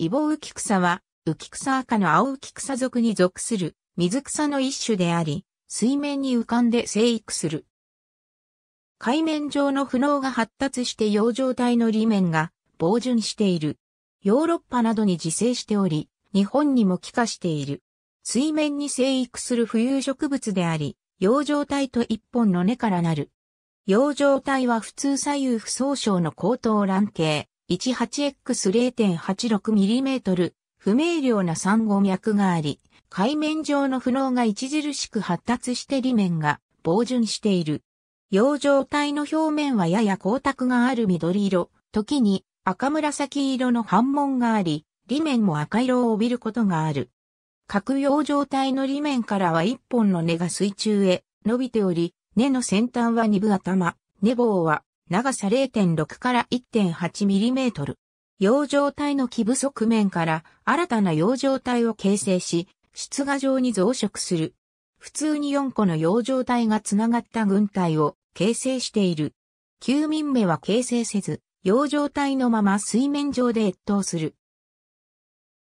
イボウキクサは、ウキクサ赤の青ウキクサ属に属する水草の一種であり、水面に浮かんで生育する。海面上の不能が発達して洋状態の裏面が防潤している。ヨーロッパなどに自生しており、日本にも帰化している。水面に生育する浮遊植物であり、洋状態と一本の根からなる。洋状態は普通左右不相称の高等卵形。18X0.86mm、不明瞭な産後脈があり、海面上の不能が著しく発達して裏面が防潤している。洋状体の表面はやや光沢がある緑色、時に赤紫色の反紋があり、裏面も赤色を帯びることがある。各洋状体の裏面からは一本の根が水中へ伸びており、根の先端は二分頭、根棒は長さ0.6から1.8ミリメートル。洋状体の基部側面から新たな洋状体を形成し、出芽状に増殖する。普通に4個の洋状体がつながった軍隊を形成している。休眠目は形成せず、洋状体のまま水面上で越冬する。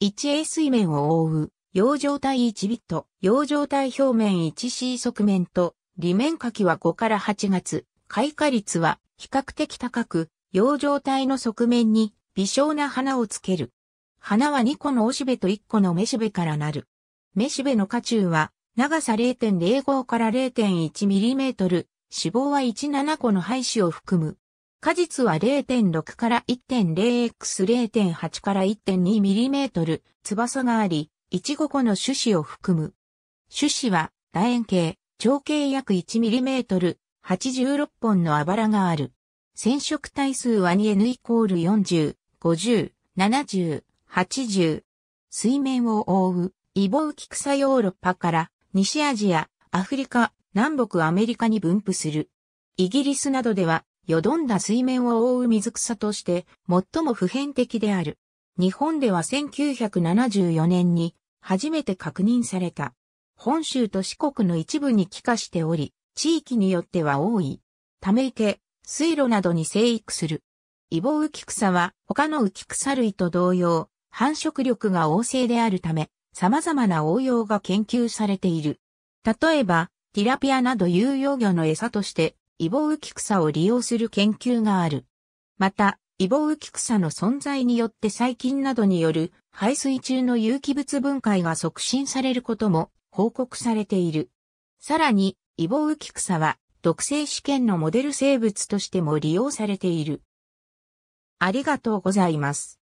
1A 水面を覆う、洋状体1ビット、洋状体表面 1C 側面と、裏面下記は5から8月、開花率は比較的高く、葉状体の側面に微小な花をつける。花は2個のおしべと1個のめしべからなる。めしべの花中は長さ0.05から0 1トル、脂肪は17個の廃子を含む。果実は0.6から 1.0x0.8 から1 2トル、翼があり、15個の種子を含む。種子は楕円形、長径約1トル、86本のあばらがある。染色体数は 2n イコール40、50、70、80。水面を覆う、イボウキ草ヨーロッパから西アジア、アフリカ、南北アメリカに分布する。イギリスなどでは、よどんだ水面を覆う水草として最も普遍的である。日本では1974年に初めて確認された。本州と四国の一部に帰化しており、地域によっては多い。ため池、水路などに生育する。イボウキクサは他のウキクサ類と同様、繁殖力が旺盛であるため、様々な応用が研究されている。例えば、ティラピアなど有用魚の餌として、イボウキクサを利用する研究がある。また、イボウキクサの存在によって細菌などによる排水中の有機物分解が促進されることも報告されている。さらに、イボウキクサは毒性試験のモデル生物としても利用されている。ありがとうございます。